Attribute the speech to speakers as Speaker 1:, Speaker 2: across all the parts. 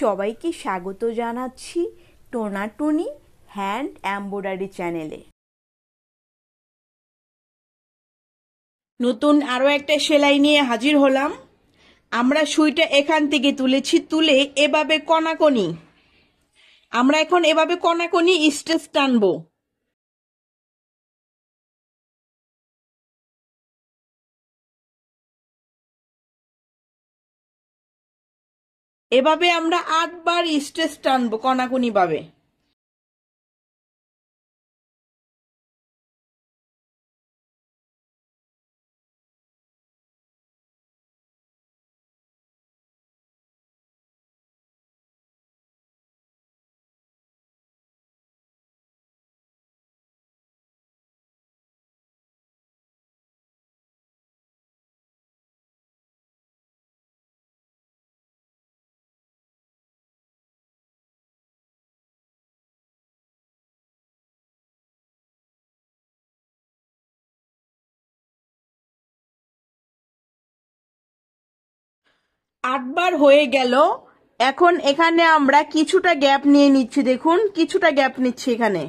Speaker 1: সবাইকে স্বাগত জানাচ্ছি টোনাটুনি হ্যান্ড এম্ব্রয়ডারি চ্যানেলে নতুন আরও একটা সেলাই নিয়ে হাজির হলাম আমরা সুইটা এখান থেকে তুলেছি তুলে
Speaker 2: এভাবে কনাকনি আমরা এখন এভাবে কনাকনি স্টেজ টানবো এভাবে আমরা আটবার স্ট্রেস টানবো কনাকুনি ভাবে আটবার হয়ে গেল এখন এখানে আমরা কিছুটা গ্যাপ নিয়ে নিচ্ছি দেখুন কিছুটা গ্যাপ নিচ্ছি এখানে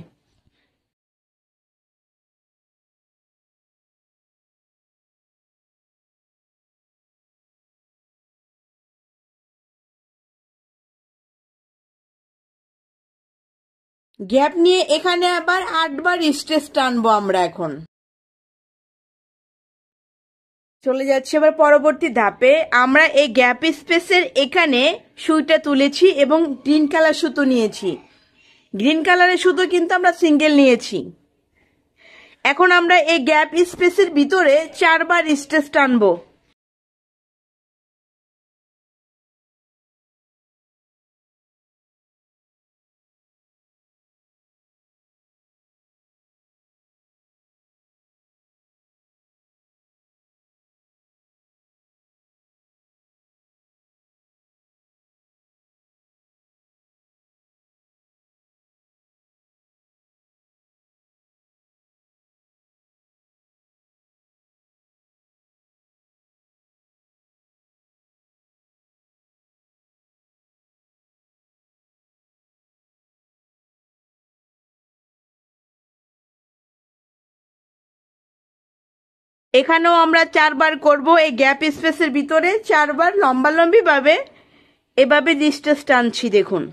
Speaker 2: গ্যাপ নিয়ে এখানে আবার আটবার স্টেজ টানবো আমরা এখন
Speaker 1: চলে যাচ্ছি আবার পরবর্তী ধাপে আমরা এই গ্যাপ স্পেসের এখানে সুইটা তুলেছি এবং গ্রিন কালার সুতো নিয়েছি গ্রিন কালারের সুতো কিন্তু আমরা সিঙ্গেল
Speaker 2: নিয়েছি এখন আমরা এই গ্যাপ স্পেসের ভিতরে চারবার স্টেজ টানবো এখানেও আমরা চারবার
Speaker 1: করব এই গ্যাপ স্পেসের ভিতরে চারবার লম্বালম্বিভাবে এভাবে ডিস্টেন্স
Speaker 2: টানছি দেখুন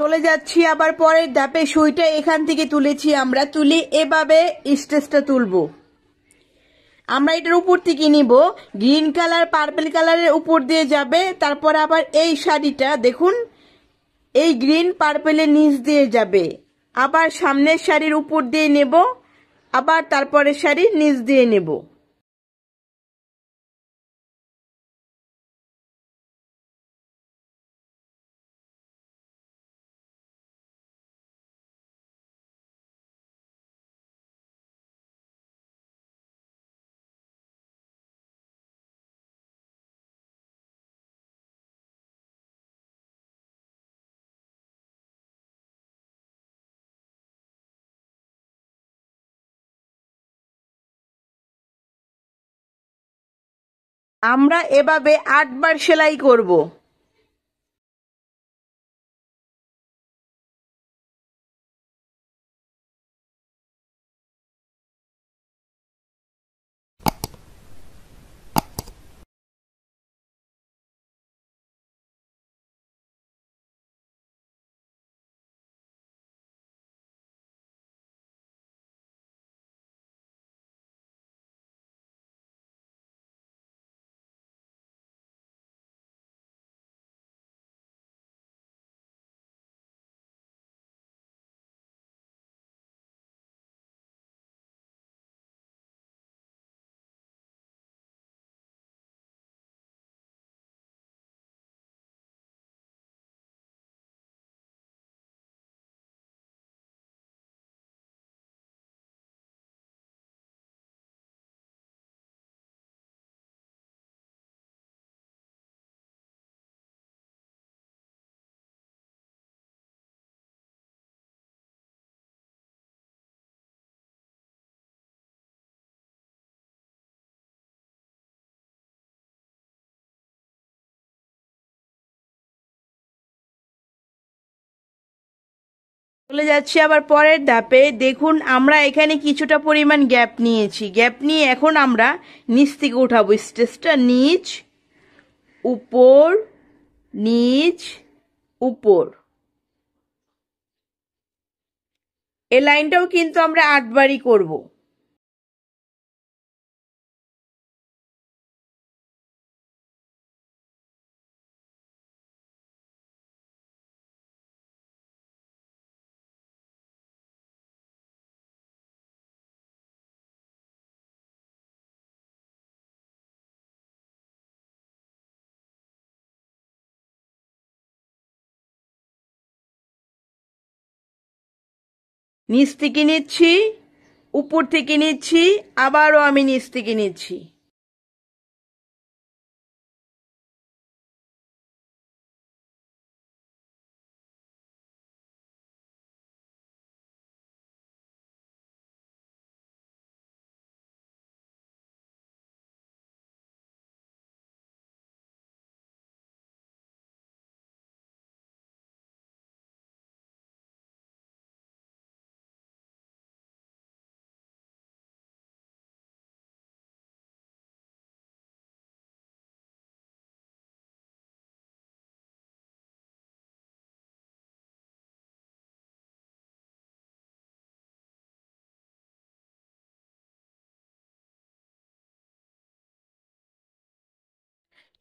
Speaker 2: চলে যাচ্ছি আবার পরের ধাপে
Speaker 1: সুইটা এখান থেকে তুলেছি আমরা তুলে এভাবে স্টেজটা তুলবো আমরা এটার উপর থেকে নিব গ্রিন কালার পার্পল কালারের উপর দিয়ে যাবে তারপর আবার এই শাড়িটা দেখুন এই গ্রিন পার্পেলের নিচ দিয়ে যাবে
Speaker 2: আবার সামনের শাড়ির উপর দিয়ে নেব আবার তারপরের শাড়ির নিচ দিয়ে নেব আমরা এভাবে আটবার সেলাই করব চলে যাচ্ছি
Speaker 1: আবার পরের ধাপে দেখুন আমরা এখানে কিছুটা পরিমাণ গ্যাপ নিয়েছি গ্যাপ নিয়ে এখন আমরা নিচ থেকে উঠাবো স্টেজটা নিচ উপর নিচ উপর
Speaker 2: এ লাইনটাও কিন্তু আমরা আটবারই করবো নিচ থেকে নিচ্ছি উপর থেকে নিচ্ছি আবারও আমি নিচ থেকে নিচ্ছি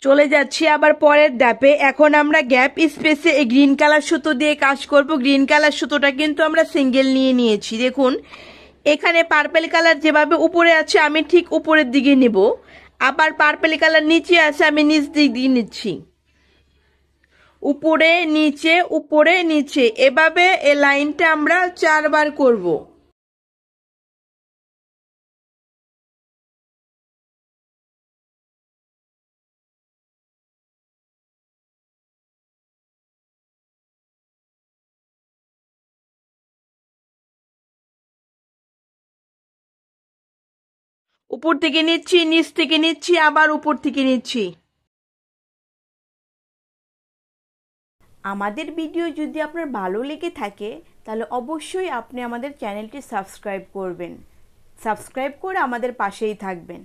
Speaker 2: চলে যাচ্ছি আবার পরের ড্যাপে
Speaker 1: এখন আমরা গ্যাপ স্পেসে এই গ্রিন কালার সুতো দিয়ে কাজ করব গ্রিন কালার সুতোটা কিন্তু আমরা সিঙ্গেল নিয়ে নিয়েছি দেখুন এখানে পার্পেল কালার যেভাবে উপরে আছে আমি ঠিক উপরের দিকে নেব আবার পার্পেল কালার নিচে আছে আমি নিচ দিক দিয়ে নিচ্ছি উপরে নিচে উপরে নিচে এভাবে এ লাইনটা আমরা
Speaker 2: চারবার করবো উপর থেকে নিচ্ছি নিচ থেকে নিচ্ছি আবার উপর থেকে নিচ্ছি
Speaker 1: আমাদের ভিডিও যদি আপনার ভালো লেগে থাকে তাহলে অবশ্যই আপনি আমাদের চ্যানেলটি সাবস্ক্রাইব করবেন সাবস্ক্রাইব করে আমাদের পাশেই থাকবেন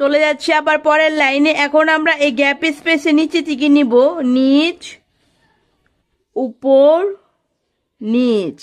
Speaker 2: চলে যাচ্ছি আবার পরের লাইনে এখন আমরা
Speaker 1: এই গ্যাপ স্পেসে নিচে থেকে নিব নিচ উপর
Speaker 2: নিচ